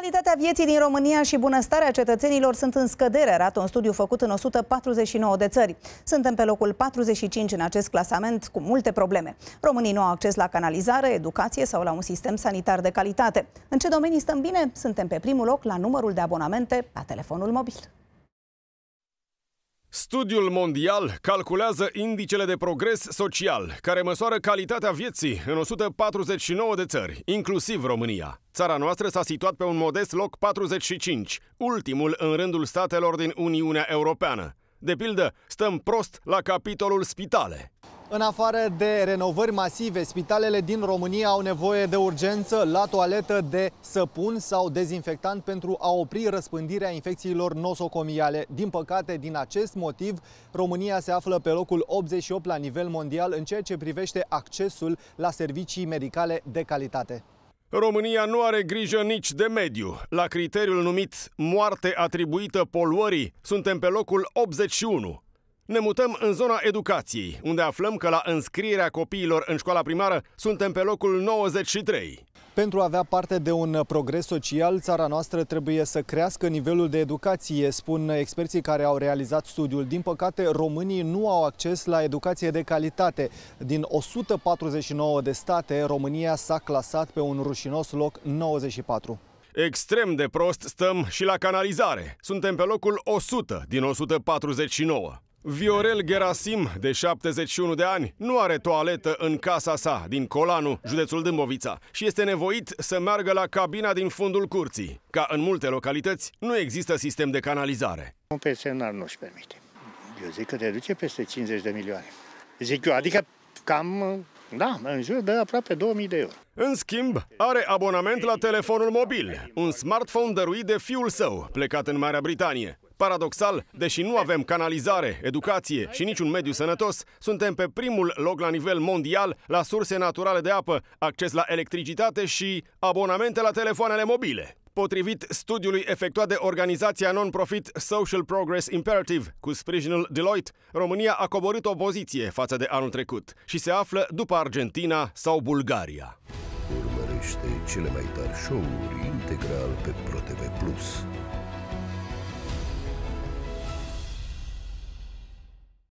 Calitatea vieții din România și bunăstarea cetățenilor sunt în scădere, arată un studiu făcut în 149 de țări. Suntem pe locul 45 în acest clasament, cu multe probleme. Românii nu au acces la canalizare, educație sau la un sistem sanitar de calitate. În ce domenii stăm bine? Suntem pe primul loc la numărul de abonamente la telefonul mobil. Studiul mondial calculează indicele de progres social, care măsoară calitatea vieții în 149 de țări, inclusiv România. Țara noastră s-a situat pe un modest loc 45, ultimul în rândul statelor din Uniunea Europeană. De pildă, stăm prost la capitolul spitale. În afară de renovări masive, spitalele din România au nevoie de urgență la toaletă de săpun sau dezinfectant pentru a opri răspândirea infecțiilor nosocomiale. Din păcate, din acest motiv, România se află pe locul 88 la nivel mondial în ceea ce privește accesul la servicii medicale de calitate. România nu are grijă nici de mediu. La criteriul numit moarte atribuită poluării, suntem pe locul 81. Ne mutăm în zona educației, unde aflăm că la înscrierea copiilor în școala primară suntem pe locul 93. Pentru a avea parte de un progres social, țara noastră trebuie să crească nivelul de educație, spun experții care au realizat studiul. Din păcate, românii nu au acces la educație de calitate. Din 149 de state, România s-a clasat pe un rușinos loc 94. Extrem de prost stăm și la canalizare. Suntem pe locul 100 din 149. Viorel Gerasim, de 71 de ani, nu are toaletă în casa sa, din Colanu, județul Dâmbovița, și este nevoit să meargă la cabina din fundul curții. Ca în multe localități, nu există sistem de canalizare. Un pensionar nu-și permite. Eu zic că reduce peste 50 de milioane. Zic eu, adică cam, da, în jur de aproape 2000 de euro. În schimb, are abonament la telefonul mobil, un smartphone dăruit de fiul său, plecat în Marea Britanie. Paradoxal, deși nu avem canalizare, educație și niciun mediu sănătos, suntem pe primul loc la nivel mondial la surse naturale de apă, acces la electricitate și abonamente la telefoanele mobile. Potrivit studiului efectuat de organizația non-profit Social Progress Imperative cu sprijinul Deloitte, România a coborât o poziție față de anul trecut și se află după Argentina sau Bulgaria. Urmărește cele mai tari show-uri integral pe ProTV+.